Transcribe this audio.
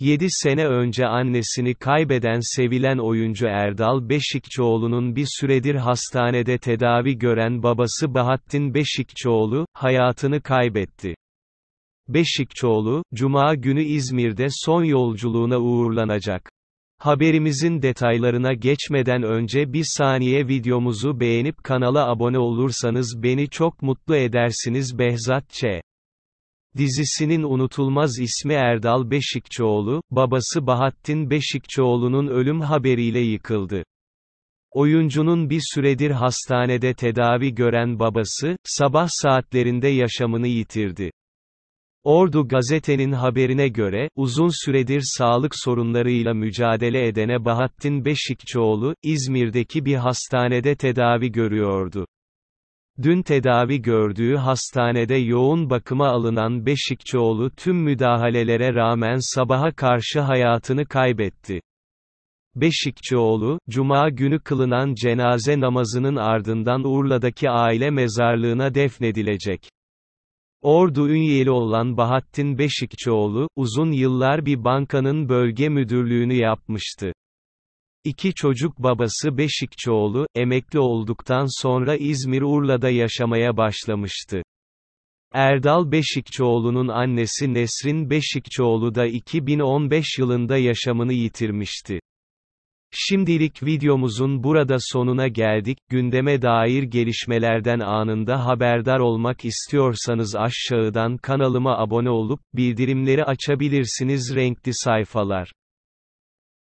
7 sene önce annesini kaybeden sevilen oyuncu Erdal Beşikçioğlu'nun bir süredir hastanede tedavi gören babası Bahattin Beşikçioğlu, hayatını kaybetti. Beşikçioğlu, Cuma günü İzmir'de son yolculuğuna uğurlanacak. Haberimizin detaylarına geçmeden önce bir saniye videomuzu beğenip kanala abone olursanız beni çok mutlu edersiniz Behzat Ç. Dizisinin unutulmaz ismi Erdal Beşikçioğlu, babası Bahattin Beşikçioğlu'nun ölüm haberiyle yıkıldı. Oyuncunun bir süredir hastanede tedavi gören babası, sabah saatlerinde yaşamını yitirdi. Ordu gazetenin haberine göre, uzun süredir sağlık sorunlarıyla mücadele edene Bahattin Beşikçioğlu, İzmir'deki bir hastanede tedavi görüyordu. Dün tedavi gördüğü hastanede yoğun bakıma alınan Beşikçioğlu tüm müdahalelere rağmen sabaha karşı hayatını kaybetti. Beşikçioğlu, Cuma günü kılınan cenaze namazının ardından Urla'daki aile mezarlığına defnedilecek. Ordu üyeli olan Bahattin Beşikçioğlu, uzun yıllar bir bankanın bölge müdürlüğünü yapmıştı. İki çocuk babası Beşikçioğlu, emekli olduktan sonra İzmir-Urla'da yaşamaya başlamıştı. Erdal Beşikçioğlu'nun annesi Nesrin Beşikçioğlu da 2015 yılında yaşamını yitirmişti. Şimdilik videomuzun burada sonuna geldik, gündeme dair gelişmelerden anında haberdar olmak istiyorsanız aşağıdan kanalıma abone olup, bildirimleri açabilirsiniz renkli sayfalar.